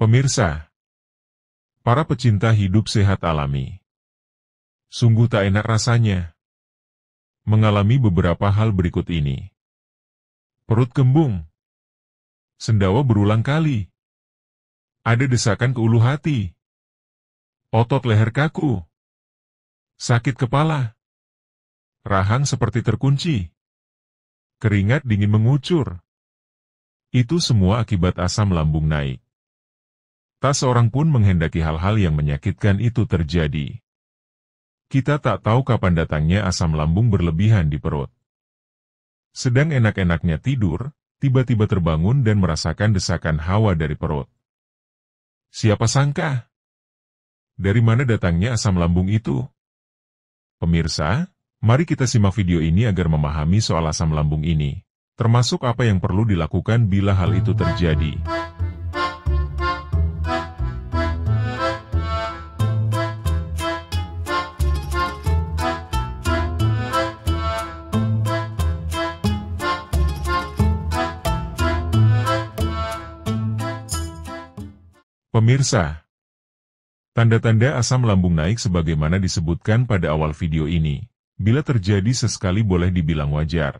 Pemirsa, para pecinta hidup sehat alami, sungguh tak enak rasanya mengalami beberapa hal berikut ini. Perut kembung, sendawa berulang kali, ada desakan ke ulu hati, otot leher kaku, sakit kepala, rahang seperti terkunci, keringat dingin mengucur. Itu semua akibat asam lambung naik. Tak seorang pun menghendaki hal-hal yang menyakitkan itu terjadi. Kita tak tahu kapan datangnya asam lambung berlebihan di perut. Sedang enak-enaknya tidur, tiba-tiba terbangun dan merasakan desakan hawa dari perut. Siapa sangka? Dari mana datangnya asam lambung itu? Pemirsa, mari kita simak video ini agar memahami soal asam lambung ini, termasuk apa yang perlu dilakukan bila hal itu terjadi. Pemirsa, tanda-tanda asam lambung naik sebagaimana disebutkan pada awal video ini, bila terjadi sesekali boleh dibilang wajar.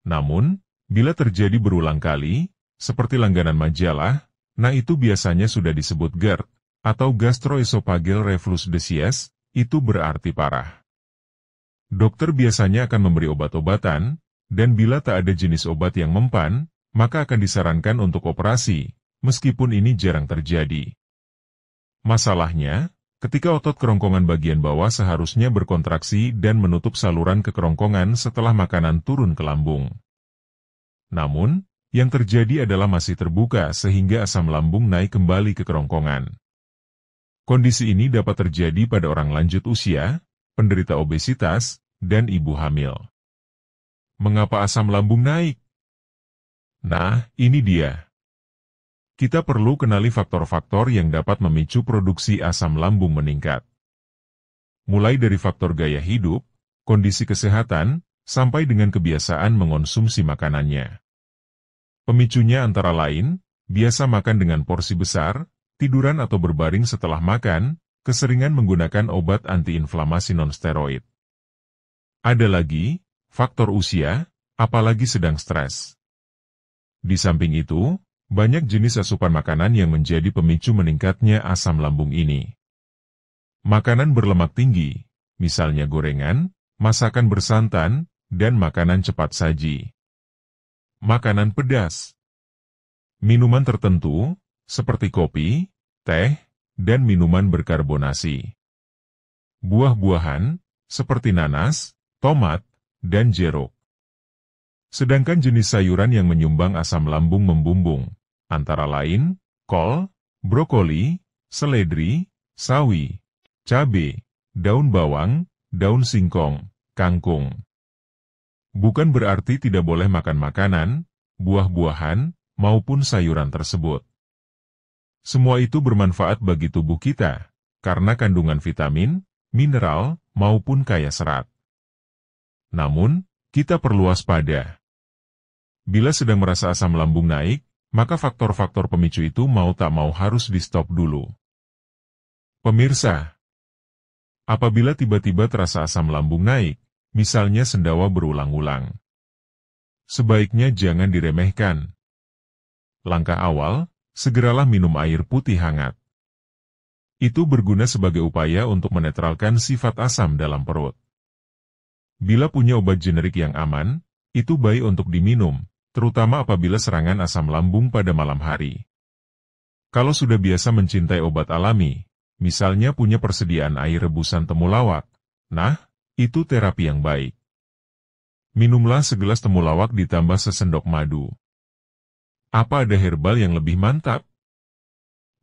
Namun, bila terjadi berulang kali, seperti langganan majalah, nah itu biasanya sudah disebut GERD, atau gastroesophageal reflux disease, itu berarti parah. Dokter biasanya akan memberi obat-obatan, dan bila tak ada jenis obat yang mempan, maka akan disarankan untuk operasi, meskipun ini jarang terjadi. Masalahnya, ketika otot kerongkongan bagian bawah seharusnya berkontraksi dan menutup saluran ke kerongkongan setelah makanan turun ke lambung. Namun, yang terjadi adalah masih terbuka sehingga asam lambung naik kembali ke kerongkongan. Kondisi ini dapat terjadi pada orang lanjut usia, penderita obesitas, dan ibu hamil. Mengapa asam lambung naik? Nah, ini dia kita perlu kenali faktor-faktor yang dapat memicu produksi asam lambung meningkat. Mulai dari faktor gaya hidup, kondisi kesehatan, sampai dengan kebiasaan mengonsumsi makanannya. Pemicunya antara lain, biasa makan dengan porsi besar, tiduran atau berbaring setelah makan, keseringan menggunakan obat antiinflamasi nonsteroid. Ada lagi, faktor usia, apalagi sedang stres. Di samping itu, banyak jenis asupan makanan yang menjadi pemicu meningkatnya asam lambung ini. Makanan berlemak tinggi, misalnya gorengan, masakan bersantan, dan makanan cepat saji. Makanan pedas. Minuman tertentu, seperti kopi, teh, dan minuman berkarbonasi. Buah-buahan, seperti nanas, tomat, dan jeruk. Sedangkan jenis sayuran yang menyumbang asam lambung membumbung, antara lain kol, brokoli, seledri, sawi, cabai, daun bawang, daun singkong, kangkung. Bukan berarti tidak boleh makan makanan, buah-buahan, maupun sayuran tersebut. Semua itu bermanfaat bagi tubuh kita, karena kandungan vitamin, mineral, maupun kaya serat. Namun, kita perlu waspada. Bila sedang merasa asam lambung naik, maka faktor-faktor pemicu itu mau tak mau harus di-stop dulu. Pemirsa, apabila tiba-tiba terasa asam lambung naik, misalnya sendawa berulang-ulang, sebaiknya jangan diremehkan. Langkah awal, segeralah minum air putih hangat. Itu berguna sebagai upaya untuk menetralkan sifat asam dalam perut. Bila punya obat generik yang aman, itu baik untuk diminum, terutama apabila serangan asam lambung pada malam hari. Kalau sudah biasa mencintai obat alami, misalnya punya persediaan air rebusan temulawak, nah, itu terapi yang baik. Minumlah segelas temulawak ditambah sesendok madu. Apa ada herbal yang lebih mantap?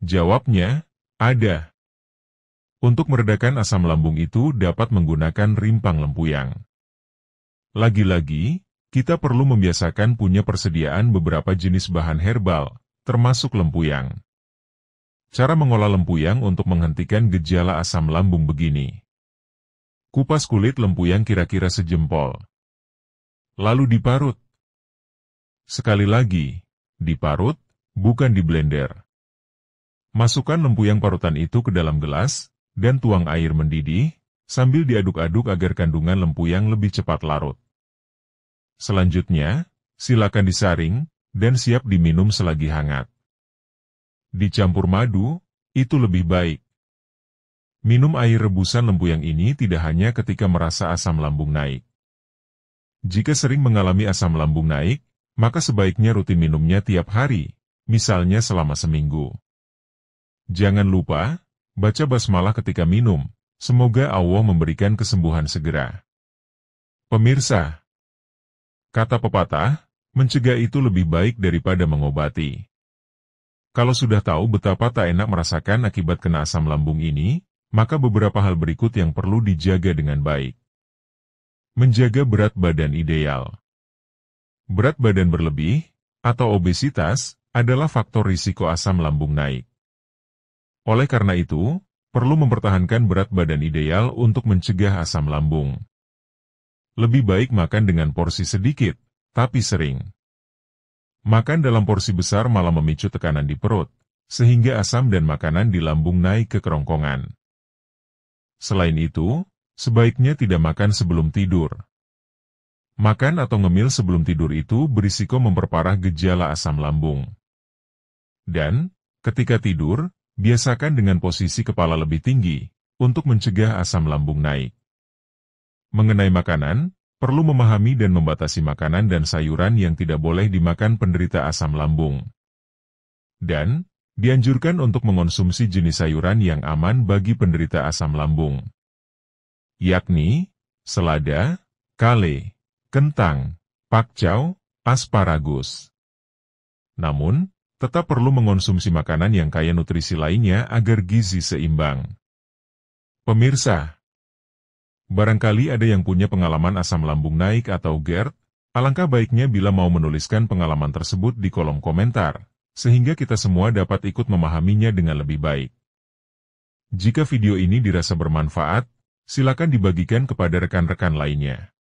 Jawabnya, ada. Untuk meredakan asam lambung itu dapat menggunakan rimpang lempuyang. Lagi-lagi, kita perlu membiasakan punya persediaan beberapa jenis bahan herbal, termasuk lempuyang. Cara mengolah lempuyang untuk menghentikan gejala asam lambung begini. Kupas kulit lempuyang kira-kira sejempol. Lalu diparut. Sekali lagi, diparut, bukan di blender. Masukkan lempuyang parutan itu ke dalam gelas, dan tuang air mendidih, sambil diaduk-aduk agar kandungan lempuyang lebih cepat larut. Selanjutnya, silakan disaring, dan siap diminum selagi hangat. Dicampur madu, itu lebih baik. Minum air rebusan lembu yang ini tidak hanya ketika merasa asam lambung naik. Jika sering mengalami asam lambung naik, maka sebaiknya rutin minumnya tiap hari, misalnya selama seminggu. Jangan lupa, baca basmalah ketika minum, semoga Allah memberikan kesembuhan segera. Pemirsa, Kata pepatah, mencegah itu lebih baik daripada mengobati. Kalau sudah tahu betapa tak enak merasakan akibat kena asam lambung ini, maka beberapa hal berikut yang perlu dijaga dengan baik. Menjaga berat badan ideal. Berat badan berlebih, atau obesitas, adalah faktor risiko asam lambung naik. Oleh karena itu, perlu mempertahankan berat badan ideal untuk mencegah asam lambung lebih baik makan dengan porsi sedikit, tapi sering. Makan dalam porsi besar malah memicu tekanan di perut, sehingga asam dan makanan di lambung naik ke kerongkongan. Selain itu, sebaiknya tidak makan sebelum tidur. Makan atau ngemil sebelum tidur itu berisiko memperparah gejala asam lambung. Dan, ketika tidur, biasakan dengan posisi kepala lebih tinggi, untuk mencegah asam lambung naik. Mengenai makanan, perlu memahami dan membatasi makanan dan sayuran yang tidak boleh dimakan penderita asam lambung. Dan, dianjurkan untuk mengonsumsi jenis sayuran yang aman bagi penderita asam lambung. Yakni, selada, kale, kentang, pakcau, asparagus. Namun, tetap perlu mengonsumsi makanan yang kaya nutrisi lainnya agar gizi seimbang. Pemirsa, Barangkali ada yang punya pengalaman asam lambung naik atau GERD, alangkah baiknya bila mau menuliskan pengalaman tersebut di kolom komentar, sehingga kita semua dapat ikut memahaminya dengan lebih baik. Jika video ini dirasa bermanfaat, silakan dibagikan kepada rekan-rekan lainnya.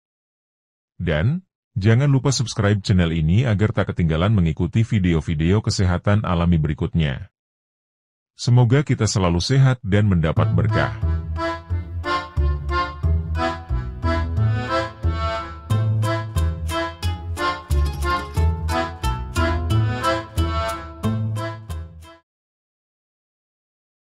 Dan, jangan lupa subscribe channel ini agar tak ketinggalan mengikuti video-video kesehatan alami berikutnya. Semoga kita selalu sehat dan mendapat berkah.